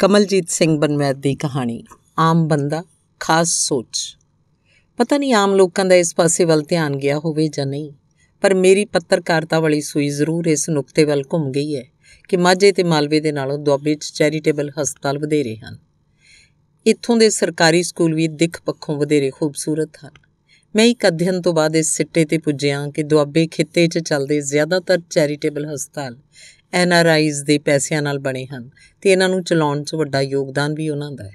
ਕਮਲਜੀਤ ਸਿੰਘ ਬਨਮੈਦ ਦੀ ਕਹਾਣੀ ਆਮ ਬੰਦਾ ਖਾਸ ਸੋਚ ਪਤਾ ਨਹੀਂ ਆਮ ਲੋਕਾਂ ਦਾ ਇਸ ਪਾਸੇ ਵੱਲ ਧਿਆਨ ਗਿਆ ਹੋਵੇ ਜਾਂ ਨਹੀਂ ਪਰ ਮੇਰੀ ਪੱਤਰਕਾਰਤਾ ਵਾਲੀ ਸੂਈ ਜ਼ਰੂਰ ਇਸ ਨੁਕਤੇ ਵੱਲ ਘੁੰਮ ਗਈ ਹੈ ਕਿ ਮਾਝੇ ਤੇ ਮਾਲਵੇ ਦੇ ਨਾਲੋਂ ਦੁਆਬੇ 'ਚ ਚੈਰੀਟੇਬਲ ਹਸਪਤਾਲ ਵਧੇਰੇ ਹਨ ਇੱਥੋਂ ਦੇ ਸਰਕਾਰੀ ਸਕੂਲ ਵੀ ਦਿੱਖ ਪੱਖੋਂ ਵਧੇਰੇ ਖੂਬਸੂਰਤ ਹਨ ਮੈਂ ਇੱਕ ਅਧਿਐਨ ਤੋਂ ਬਾਅਦ ਇਸ ਸਿੱਟੇ ਤੇ ਪੁੱਜਿਆ ਕਿ ਦੁਆਬੇ ਖਿੱਤੇ 'ਚ ਚੱਲਦੇ ਜ਼ਿਆਦਾਤਰ ਚੈਰੀਟੇਬਲ ਹਸਪਤਾਲ ਐਨ ਆਰ ਆਈਜ਼ ਦੇ ਪੈਸਿਆਂ ਨਾਲ ਬਣੇ ਹਨ ਤੇ ਇਹਨਾਂ ਨੂੰ ਚਲਾਉਣ 'ਚ ਵੱਡਾ ਯੋਗਦਾਨ ਵੀ ਉਹਨਾਂ ਦਾ ਹੈ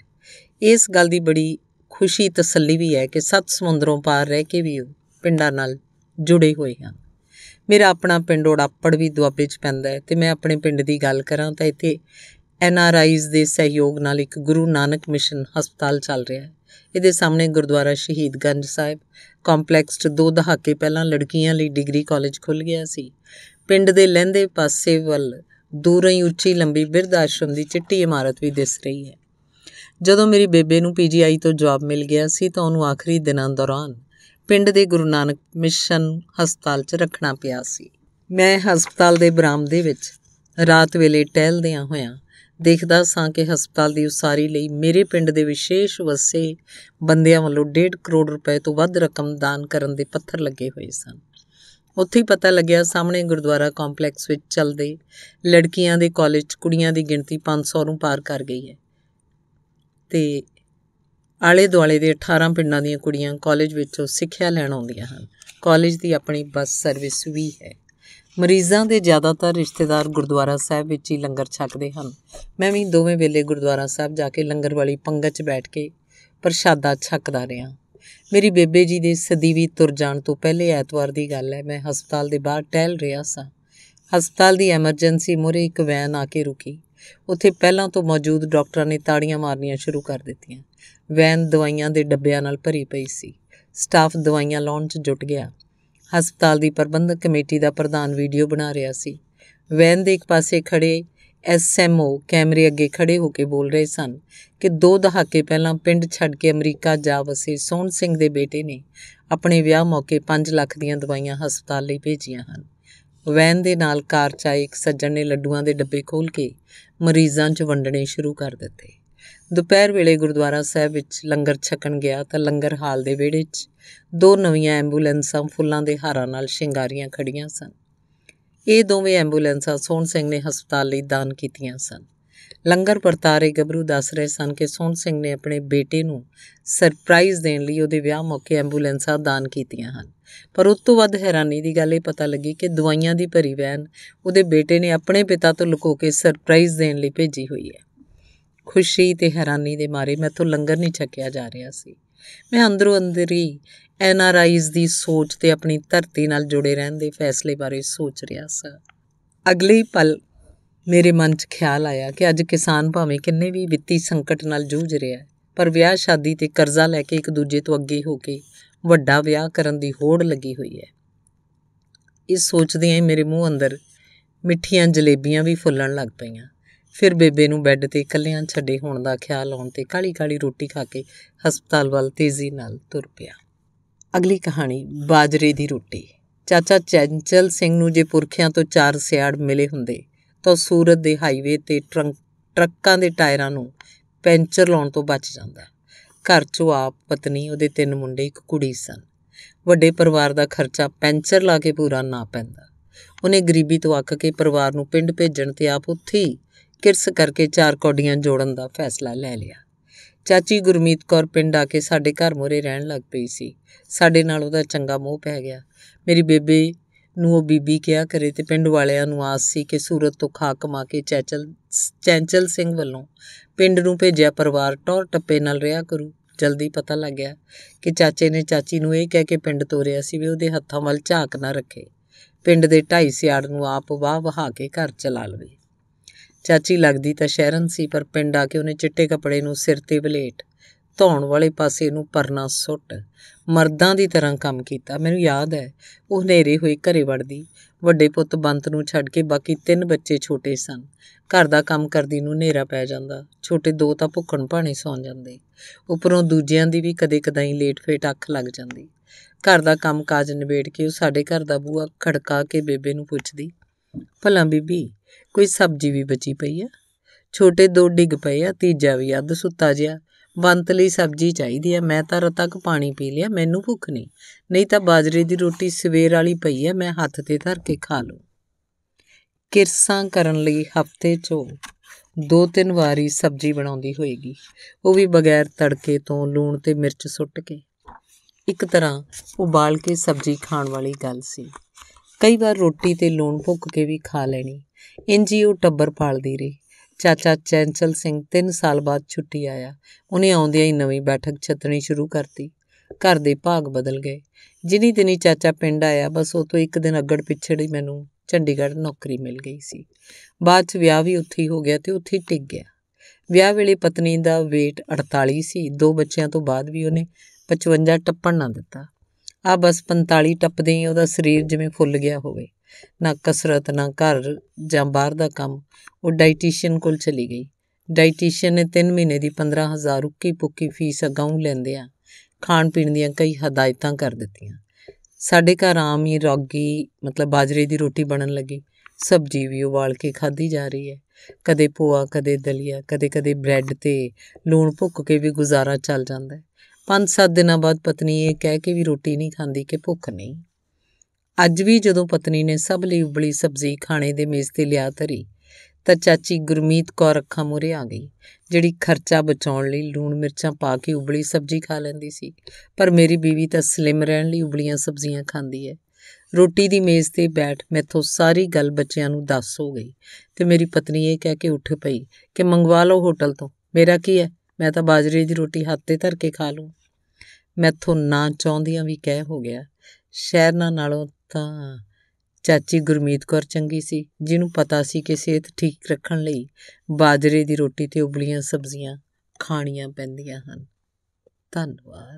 ਇਸ ਗੱਲ ਦੀ ਬੜੀ ਖੁਸ਼ੀ ਤਸੱਲੀ ਵੀ ਹੈ ਕਿ ਸੱਤ ਸਮੁੰਦਰੋਂ ਪਾਰ ਰਹਿ ਕੇ ਵੀ ਉਹ ਪਿੰਡਾਂ ਨਾਲ ਜੁੜੇ ਹੋਏ ਹਨ ਮੇਰਾ ਆਪਣਾ ਪਿੰਡ ਓੜਾਪੜ ਵੀ ਦੁਆਬੇ 'ਚ ਪੈਂਦਾ ਹੈ ਤੇ ਮੈਂ ਆਪਣੇ ਪਿੰਡ ਦੀ ਗੱਲ ਕਰਾਂ ਤਾਂ ਇੱਥੇ ਐਨ ਆਰ ਆਈਜ਼ ਦੇ ਸਹਿਯੋਗ ਨਾਲ ਇੱਕ ਗੁਰੂ ਨਾਨਕ ਮਿਸ਼ਨ ਹਸਪਤਾਲ ਚੱਲ ਰਿਹਾ ਹੈ ਇਹਦੇ ਸਾਹਮਣੇ ਗੁਰਦੁਆਰਾ ਸ਼ਹੀਦ ਗੰਜ ਸਾਹਿਬ ਕੰਪਲੈਕਸ 'ਚ ਦੋ ਦਹਾਕੇ ਪਹਿਲਾਂ ਲੜਕੀਆਂ ਲਈ ਡਿਗਰੀ ਕਾਲਜ ਖੁੱਲ ਗਿਆ ਸੀ ਪਿੰਡ ਦੇ ਲਹਿੰਦੇ ਪਾਸੇ ਵੱਲ ਦੂਰੋਂ ਹੀ ਉੱਚੀ ਲੰਬੀ ਬਿਰਧ ਆਸ਼ਰਮ ਦੀ ਚਿੱਟੀ ਇਮਾਰਤ ਵੀ ਦਿਸ ਰਹੀ ਹੈ ਜਦੋਂ ਮੇਰੀ ਬੇਬੇ ਨੂੰ ਪੀਜੀਆਈ ਤੋਂ ਜੌਬ ਮਿਲ ਗਿਆ ਸੀ ਤਾਂ ਉਹਨੂੰ ਆਖਰੀ ਦਿਨਾਂ ਦੌਰਾਨ ਪਿੰਡ ਦੇ ਗੁਰੂ ਨਾਨਕ ਮਿਸ਼ਨ ਹਸਪਤਾਲ 'ਚ ਰੱਖਣਾ ਪਿਆ ਸੀ ਮੈਂ ਹਸਪਤਾਲ ਦੇ ਬਰਾਮਦੇ ਵਿੱਚ ਰਾਤ ਵੇਲੇ ਟਹਿਲਦਿਆਂ ਹੋਇਆਂ ਦੇਖਦਾ ਸਾਂ ਕਿ ਹਸਪਤਾਲ ਦੀ ਉਸਾਰੀ ਲਈ ਮੇਰੇ ਪਿੰਡ ਦੇ ਵਿਸ਼ੇਸ਼ ਵਸੇ ਬੰਦਿਆਂ ਵੱਲੋਂ 1.5 ਕਰੋੜ ਰੁਪਏ ਤੋਂ ਵੱਧ ਰਕਮ ਦਾਨ ਕਰਨ ਦੇ ਪੱਥਰ ਲੱਗੇ ਹੋਏ ਸਨ ਉੱਥੇ ਹੀ ਪਤਾ ਲੱਗਿਆ ਸਾਹਮਣੇ ਗੁਰਦੁਆਰਾ ਕੰਪਲੈਕਸ ਵਿੱਚ ਚੱਲਦੇ ਲੜਕੀਆਂ ਦੇ ਕਾਲਜ ਕੁੜੀਆਂ ਦੀ ਗਿਣਤੀ 500 ਨੂੰ ਪਾਰ ਕਰ ਗਈ ਹੈ ਤੇ ਆਲੇ ਦੁਆਲੇ ਦੇ 18 ਪਿੰਡਾਂ ਦੀਆਂ ਕੁੜੀਆਂ ਕਾਲਜ ਵਿੱਚੋਂ ਸਿੱਖਿਆ ਲੈਣ ਆਉਂਦੀਆਂ ਹਨ ਕਾਲਜ ਦੀ ਆਪਣੀ ਬੱਸ ਸਰਵਿਸ ਵੀ ਹੈ ਮਰੀਜ਼ਾਂ ਦੇ ਜ਼ਿਆਦਾਤਰ ਰਿਸ਼ਤੇਦਾਰ ਗੁਰਦੁਆਰਾ ਸਾਹਿਬ ਵਿੱਚ ਹੀ ਲੰਗਰ ਛਕਦੇ ਹਨ ਮੈਂ ਵੀ ਦੋਵੇਂ ਵੇਲੇ ਗੁਰਦੁਆਰਾ ਸਾਹਿਬ ਜਾ ਕੇ ਲੰਗਰ ਵਾਲੀ ਪੰਗਤ 'ਚ ਬੈਠ ਕੇ ਪ੍ਰਸ਼ਾਦਾ ਛਕਦਾ ਰਿਹਾ ਮੇਰੀ ਬੇਬੇ ਜੀ ਦੇ ਸਦੀਵੀ ਤੁਰ ਜਾਣ ਤੋਂ ਪਹਿਲੇ ਐਤਵਾਰ ਦੀ ਗੱਲ ਹੈ ਮੈਂ ਹਸਪਤਾਲ ਦੇ ਬਾਹਰ ਟਹਿਲ ਰਿਹਾ ਸਾਂ ਹਸਪਤਾਲ ਦੀ ਐਮਰਜੈਂਸੀ ਮੋਰੇ ਇੱਕ ਵੈਨ ਆ ਕੇ ਰੁਕੀ ਉੱਥੇ ਪਹਿਲਾਂ ਤੋਂ ਮੌਜੂਦ ਡਾਕਟਰਾਂ ਨੇ ਤਾੜੀਆਂ ਮਾਰਨੀਆਂ ਸ਼ੁਰੂ ਕਰ ਦਿੱਤੀਆਂ ਵੈਨ ਦਵਾਈਆਂ ਦੇ ਡੱਬਿਆਂ ਨਾਲ ਭਰੀ ਪਈ ਸੀ ਸਟਾਫ ਦਵਾਈਆਂ ਲਾਉਣ 'ਚ ਜੁਟ ਗਿਆ ਹਸਪਤਾਲ ਦੀ ਪ੍ਰਬੰਧਕ ਕਮੇਟੀ ਦਾ ਪ੍ਰਧਾਨ ਵੀਡੀਓ ਬਣਾ ਰਿਹਾ ਸੀ ਵੈਨ ਦੇ ਇੱਕ ਪਾਸੇ ਖੜੇ ਐਸਐਮਓ ਕੈਮਰੇ ਅੱਗੇ ਖੜੇ ਹੋ ਕੇ ਬੋਲ ਰਹੇ ਸਨ ਕਿ ਦੋ ਦਹਾਕੇ ਪਹਿਲਾਂ ਪਿੰਡ ਛੱਡ ਕੇ ਅਮਰੀਕਾ ਜਾ ਵਸੇ ਸੋਹਣ ਸਿੰਘ ਦੇ ਬੇਟੇ ਨੇ ਆਪਣੇ ਵਿਆਹ ਮੌਕੇ 5 ਲੱਖ ਦੀਆਂ ਦਵਾਈਆਂ ਹਸਪਤਾਲ ਲਈ ਭੇਜੀਆਂ ਹਨ ਵੈਨ ਦੇ ਨਾਲ ਕਾਰ 'ਚ ਆਏ ਇੱਕ ਸੱਜਣ ਨੇ ਲੱਡੂਆਂ ਦੇ ਡੱਬੇ ਖੋਲ ਕੇ ਮਰੀਜ਼ਾਂ 'ਚ ਵੰਡਣੇ ਸ਼ੁਰੂ ਕਰ ਦਿੱਤੇ ਦੁਪਹਿਰ ਵੇਲੇ ਗੁਰਦੁਆਰਾ ਸਾਹਿਬ ਵਿੱਚ ਲੰਗਰ ਛਕਣ ਗਿਆ ਤਾਂ ਲੰਗਰ ਹਾਲ ਦੇ ਵਿਹੜੇ 'ਚ ਦੋ ਨਵੀਆਂ ਐਂਬੂਲੈਂਸਾਂ ਫੁੱਲਾਂ ਦੇ ਹਾਰਾਂ ਨਾਲ ਸ਼ਿੰਗਾਰੀਆਂ ਖੜੀਆਂ ਸਨ ਇਹ ਦੋਵੇਂ ਐਂਬੂਲੈਂਸਾਂ ਸੋਹਣ ਸਿੰਘ ਨੇ ਹਸਪਤਾਲ ਲਈ ਦਾਨ ਕੀਤੀਆਂ ਸਨ ਲੰਗਰ ਪਰਤਾਰੇ ਗੱਭਰੂ ਦੱਸ ਰਹੇ ਸਨ ਕਿ ਸੋਹਣ ਸਿੰਘ ਨੇ ਆਪਣੇ ਬੇਟੇ ਨੂੰ ਸਰਪ੍ਰਾਈਜ਼ ਦੇਣ ਲਈ ਉਹਦੇ ਵਿਆਹ ਮੌਕੇ ਐਂਬੂਲੈਂਸਾਂ ਦਾਨ ਕੀਤੀਆਂ ਹਨ ਪਰ ਉਸ ਤੋਂ ਵੱਧ ਹੈਰਾਨੀ ਦੀ ਗੱਲ ਇਹ ਪਤਾ ਲੱਗੀ ਕਿ ਦਵਾਈਆਂ ਦੀ ਭਰੀ ਵੈਨ ਉਹਦੇ ਬੇਟੇ ਨੇ ਆਪਣੇ ਪਿਤਾ ਤੋਂ ਲੁਕੋ ਕੇ ਸਰਪ੍ਰਾਈਜ਼ ਦੇਣ ਲਈ ਭੇਜੀ ਹੋਈ ਹੈ ਖੁਸ਼ੀ ਤੇ ਹੈਰਾਨੀ ਦੇ ਮਾਰੇ ਮੈਥੋਂ ਲੰਗਰ ਨਹੀਂ ਛਕਿਆ ਜਾ ਰਿਹਾ ਸੀ ਮੈਂ ਅੰਦਰੋਂ ਅੰਦਰ ਹੀ ਐਨਆਰਆਈਜ਼ ਦੀ ਸੋਚ ਤੇ ਆਪਣੀ ਧਰਤੀ ਨਾਲ ਜੁੜੇ ਰਹਿਣ ਦੇ ਫੈਸਲੇ ਬਾਰੇ ਸੋਚ ਰਿਹਾ ਸੀ ਅਗਲੇ ਪਲ ਮੇਰੇ ਮਨ 'ਚ ਖਿਆਲ ਆਇਆ ਕਿ ਅੱਜ ਕਿਸਾਨ ਭਾਵੇਂ ਕਿੰਨੇ ਵੀ ਵਿੱਤੀ ਸੰਕਟ ਨਾਲ ਜੂਝ ਰਿਹਾ ਹੈ ਪਰ ਵਿਆਹ ਸ਼ਾਦੀ ਤੇ ਕਰਜ਼ਾ ਲੈ ਕੇ ਇੱਕ ਦੂਜੇ ਤੋਂ ਅੱਗੇ ਹੋ ਕੇ ਵੱਡਾ ਵਿਆਹ ਕਰਨ ਦੀ ਹੋੜ ਲੱਗੀ ਹੋਈ ਹੈ ਇਹ ਸੋਚਦਿਆਂ ਹੀ ਮੇਰੇ ਮੂੰਹ ਅੰਦਰ ਮਿੱਠੀਆਂ ਜਲੇਬੀਆਂ ਵੀ ਫੁੱਲਣ ਲੱਗ ਪਈਆਂ ਫਿਰ ਬੇਬੇ ਨੂੰ ਬੈੱਡ ਤੇ ਇਕੱਲਿਆਂ ਛੱਡੇ ਹੋਣ ਦਾ ਖਿਆਲ ਆਉਣ ਤੇ ਕਾਲੀ-ਕਾਲੀ ਰੋਟੀ ਖਾ ਕੇ ਹਸਪਤਾਲ ਵੱਲ ਤੇਜ਼ੀ ਨਾਲ ਤੁਰ ਪਿਆ ਅਗਲੀ ਕਹਾਣੀ ਬਾਜਰੇ ਦੀ ਰੋਟੀ ਚਾਚਾ ਚੈਂਚਲ ਸਿੰਘ ਨੂੰ ਜੇ ਪੁਰਖਿਆਂ ਤੋਂ ਚਾਰ ਸਿਆੜ ਮਿਲੇ ਹੁੰਦੇ ਤਾਂ ਸੂਰਤ ਦੇ ਹਾਈਵੇ ਤੇ ਟਰੱਕਾਂ ਦੇ ਟਾਇਰਾਂ ਨੂੰ ਪੈਂਚਰ ਲਾਉਣ ਤੋਂ ਬਚ ਜਾਂਦਾ ਘਰ 'ਚੋਂ ਆਪ ਪਤਨੀ ਉਹਦੇ ਤਿੰਨ ਮੁੰਡੇ ਇੱਕ ਕੁੜੀ ਸਨ ਵੱਡੇ ਪਰਿਵਾਰ ਦਾ ਖਰਚਾ ਪੈਂਚਰ ਲਾ ਕੇ ਪੂਰਾ ਨਾ ਪੈਂਦਾ ਉਹਨੇ ਗਰੀਬੀ ਤੋਂ ਅੱਕ ਕੇ ਪਰਿਵਾਰ ਨੂੰ ਪਿੰਡ ਭੇਜਣ ਤੇ ਆਪ ਉੱਥੇ ਹੀ ਕਿਰਸ ਕਰਕੇ ਚਾਰ ਕੌਡੀਆਂ ਜੋੜਨ ਦਾ ਫੈਸਲਾ ਲੈ ਲਿਆ ਚਾਚੀ ਗੁਰਮੀਤ ਕੌਰ ਪਿੰਡ ਆ ਕੇ ਸਾਡੇ ਘਰ ਮੋਰੇ ਰਹਿਣ ਲੱਗ ਪਈ ਸੀ ਸਾਡੇ ਨਾਲ ਉਹਦਾ ਚੰਗਾ ਮੋਹ ਪੈ ਗਿਆ ਮੇਰੀ ਬੇਬੇ ਨੂੰ ਉਹ ਬੀਬੀ ਕਿਹਾ ਕਰੇ ਤੇ ਪਿੰਡ ਵਾਲਿਆਂ ਨੂੰ ਆਸ ਸੀ ਕਿ ਸੂਰਤ ਤੋਂ ਖਾ ਕਮਾ ਕੇ ਚੈਚਲ ਚੈਂਚਲ ਸਿੰਘ ਵੱਲੋਂ ਪਿੰਡ ਨੂੰ ਭੇਜਿਆ ਪਰਿਵਾਰ ਟੌਰ ਟੱਪੇ ਨਾਲ ਰਿਹਾ ਕਰੂ ਜਲਦੀ ਪਤਾ ਲੱਗ ਗਿਆ ਕਿ ਚਾਚੇ ਨੇ ਚਾਚੀ ਨੂੰ ਇਹ ਕਹਿ ਕੇ ਪਿੰਡ ਤੋਰਿਆ ਸੀ ਵੀ ਉਹਦੇ ਹੱਥਾਂ ਵੱਲ ਝਾਕ ਨਾ ਰੱਖੇ ਪਿੰਡ ਦੇ ਢਾਈ ਸਿਆੜ ਨੂੰ ਆਪ ਵਾਹ ਵਹਾ ਕੇ ਘਰ ਚਲਾ ਲਵੇ ਚਾਚੀ ਲੱਗਦੀ ਤਾਂ ਸ਼ਹਿਰਨ ਸੀ ਪਰ ਪਿੰਡ ਆ ਕੇ ਉਹਨੇ ਚਿੱਟੇ ਕੱਪੜੇ ਨੂੰ ਸਿਰ ਤੇ ਬਲੇਟ ਧੌਣ ਵਾਲੇ ਪਾਸੇ ਨੂੰ ਪਰਨਾ ਸੁੱਟ ਮਰਦਾਂ ਦੀ ਤਰ੍ਹਾਂ ਕੰਮ ਕੀਤਾ ਮੈਨੂੰ ਯਾਦ ਹੈ ਉਹ ਹਨੇਰੇ ਹੋਏ ਘਰੇ ਵੜਦੀ ਵੱਡੇ ਪੁੱਤ ਬੰਤ ਨੂੰ ਛੱਡ ਕੇ ਬਾਕੀ ਤਿੰਨ ਬੱਚੇ ਛੋਟੇ ਸਨ ਘਰ ਦਾ ਕੰਮ ਕਰਦੀ ਨੂੰ ਹਨੇਰਾ ਪੈ ਜਾਂਦਾ ਛੋਟੇ ਦੋ ਤਾਂ ਭੁੱਖਣ ਭਾਣੇ ਸੌਂ ਜਾਂਦੇ ਉੱਪਰੋਂ ਦੂਜਿਆਂ ਦੀ ਵੀ ਕਦੇ ਕਦਾਈ ਲੇਟ ਫੇਟ ਅੱਖ ਲੱਗ ਜਾਂਦੀ ਘਰ ਦਾ ਕੰਮ ਕਾਜ ਨਿਬੇੜ ਕੇ ਉਹ ਸਾਡੇ ਘਰ ਦਾ ਬੂਆ ਖੜਕਾ ਕੇ ਬੇਬੇ ਨੂੰ ਪੁੱਛਦੀ ਭਲਾ ਬੀਬੀ ਕੋਈ ਸਬਜ਼ੀ ਵੀ ਬਚੀ ਪਈ ਆ ਛੋਟੇ ਦੋ ਡਿੱਗ ਪਏ ਆ ਤੀਜਾ ਵੀ ਅੱਧ ਸੁੱਤਾ ਜਿਆ ਬੰਤ ਲਈ ਸਬਜ਼ੀ ਚਾਹੀਦੀ ਆ ਮੈਂ ਤਾਂ ਰਤੱਕ ਪਾਣੀ ਪੀ ਲਿਆ ਮੈਨੂੰ ਭੁੱਖ ਨਹੀਂ ਨਹੀਂ ਤਾਂ ਬਾਜਰੇ ਦੀ ਰੋਟੀ ਸਵੇਰ ਵਾਲੀ ਪਈ ਆ ਮੈਂ ਹੱਥ ਤੇ ਧਰ ਕੇ ਖਾ ਲੂ ਕਿਰਸਾਂ ਕਰਨ ਲਈ ਹਫਤੇ 'ਚ ਦੋ ਤਿੰਨ ਵਾਰੀ ਸਬਜ਼ੀ ਬਣਾਉਂਦੀ ਹੋਏਗੀ ਉਹ ਵੀ ਬਗੈਰ ਤੜਕੇ ਤੋਂ ਲੂਣ ਤੇ ਮਿਰਚ ਸੁੱਟ ਕੇ ਇੱਕ ਤਰ੍ਹਾਂ ਉਬਾਲ ਕੇ ਸਬਜ਼ੀ ਖਾਣ ਵਾਲੀ ਗੱਲ ਸੀ ਕਈ ਵਾਰ ਰੋਟੀ ਤੇ ਲੂਣ ਭੁੱਕ ਕੇ ਵੀ ਖਾ ਲੈਣੀ ਇੰਜ ਉਹ ਟੱਬਰ ਪਾਲਦੀ ਰਹੀ ਚਾਚਾ ਚੈਂਚਲ ਸਿੰਘ 3 ਸਾਲ ਬਾਅਦ ਛੁੱਟੀ ਆਇਆ ਉਹਨੇ ਆਉਂਦਿਆਂ ਹੀ ਨਵੀਂ ਬੈਠਕ ਛਤਣੀ ਸ਼ੁਰੂ ਕਰਤੀ ਘਰ ਦੇ ਭਾਗ ਬਦਲ ਗਏ ਜਿਨੀ ਦਿਨੀ ਚਾਚਾ ਪਿੰਡ ਆਇਆ ਬਸ ਉਹ ਤੋਂ ਇੱਕ ਦਿਨ ਅੱਗੜ ਪਿੱਛੜ ਹੀ ਮੈਨੂੰ ਚੰਡੀਗੜ੍ਹ ਨੌਕਰੀ ਮਿਲ ਗਈ ਸੀ ਬਾਅਦ ਚ ਵਿਆਹ ਵੀ ਉੱਥੇ ਹੀ ਹੋ ਗਿਆ ਤੇ ਉੱਥੇ ਹੀ ਟਿਕ ਗਿਆ ਵਿਆਹ ਵੇਲੇ ਪਤਨੀ ਦਾ weight 48 ਸੀ ਦੋ ਬੱਚਿਆਂ ਤੋਂ ਬਾਅਦ ਵੀ ਉਹਨੇ 55 ਟੱਪਣ ਨਾ ਦਿੱਤਾ ਆ ਬਸ 45 ਟੱਪਦੇ ਹੀ ਉਹਦਾ ਸਰੀਰ ਜਿਵੇਂ ਫੁੱਲ ਗਿਆ ਹੋਵੇ ਨਾ ਕਸਰਤ ਨਾ ਘਰ ਜਾਂ ਬਾਹਰ ਦਾ ਕੰਮ ਉਹ ਡਾਈਟੀਸ਼ੀਅਨ ਕੋਲ ਚਲੀ ਗਈ ਡਾਈਟੀਸ਼ੀਅਨ ਨੇ 3 ਮਹੀਨੇ ਦੀ 15000 ਰੁਕੀ ਪੁੱਕੀ ਫੀਸ ਅਗਾਉਂ ਲੈਂਦੇ ਆ ਖਾਣ ਪੀਣ ਦੀਆਂ ਕਈ ਹਦਾਇਤਾਂ ਕਰ ਦਿੱਤੀਆਂ ਸਾਡੇ ਘਰ ਆਮ ਹੀ ਰੋਗੀ ਮਤਲਬ ਬਾਜਰੇ ਦੀ ਰੋਟੀ ਬਣਨ ਲੱਗੀ ਸਬਜੀ ਵੀ ਉਬਾਲ ਕੇ ਖਾਧੀ ਜਾ ਰਹੀ ਹੈ ਕਦੇ ਪੋਆ ਕਦੇ ਦਲੀਆ ਕਦੇ ਕਦੇ ਬ੍ਰੈਡ ਤੇ ਲੂਣ ਭੁੱਕ ਕੇ ਵੀ ਗੁਜ਼ਾਰਾ ਚੱਲ ਜਾਂਦਾ ਹੈ 5-7 ਦਿਨਾਂ ਬਾਅਦ ਪਤਨੀ ਇਹ ਕਹਿ ਕੇ ਵੀ ਰੋਟੀ ਨਹੀਂ ਖਾਂਦੀ ਕਿ ਭੁੱਖ ਨਹੀਂ ਅੱਜ ਵੀ ਜਦੋਂ ਪਤਨੀ ਨੇ ਸਭ ਲਈ ਉਬਲੀ ਸਬਜ਼ੀ ਖਾਣੇ ਦੇ ਮੇਜ਼ ਤੇ ਲਿਆ ਧਰੀ ਤਾਂ ਚਾਚੀ ਗੁਰਮੀਤ ਕੌਰ ਅੱਖਾਂ ਮੂਰੇ ਆ ਗਈ ਜਿਹੜੀ ਖਰਚਾ ਬਚਾਉਣ ਲਈ ਲੂਣ ਮਿਰਚਾਂ ਪਾ ਕੇ ਉਬਲੀ ਸਬਜ਼ੀ ਖਾ ਲੈਂਦੀ ਸੀ ਪਰ ਮੇਰੀ ਬੀਵੀ ਤਾਂ ਸਲਿਮ ਰਹਿਣ ਲਈ ਉਬਲੀਆਂ ਸਬਜ਼ੀਆਂ ਖਾਂਦੀ ਹੈ ਰੋਟੀ ਦੀ ਮੇਜ਼ ਤੇ ਬੈਠ ਮੈਥੋਂ ਸਾਰੀ ਗੱਲ ਬੱਚਿਆਂ ਨੂੰ ਦੱਸ ਹੋ ਗਈ ਤੇ ਮੇਰੀ ਪਤਨੀ ਇਹ ਕਹਿ ਕੇ ਉੱਠ ਪਈ ਕਿ ਮੰਗਵਾ ਲਓ ਹੋਟਲ ਤੋਂ ਮੇਰਾ ਕੀ ਹੈ ਮੈਂ ਤਾਂ ਬਾਜਰੇ ਦੀ ਰੋਟੀ ਹੱਥ ਤੇ ਧਰ ਕੇ ਖਾ ਲੂੰ ਮੈਥੋਂ ਨਾ ਚਾਹੁੰਦੀਆਂ ਵੀ ਕਹਿ ਹੋ ਗਿਆ ਸ਼ਹਿਰ ਨਾਲੋਂ ਤਾਂ ਚਾਚੀ ਗੁਰਮੀਤ ਕੌਰ ਚੰਗੀ ਸੀ ਜਿਹਨੂੰ ਪਤਾ ਸੀ ਕਿ ਸਿਹਤ ਠੀਕ ਰੱਖਣ ਲਈ ਬਾਜਰੇ ਦੀ ਰੋਟੀ ਤੇ ਉਬਲੀਆਂ ਸਬਜ਼ੀਆਂ ਖਾਣੀਆਂ ਪੈਂਦੀਆਂ ਹਨ ਧੰਨਵਾਦ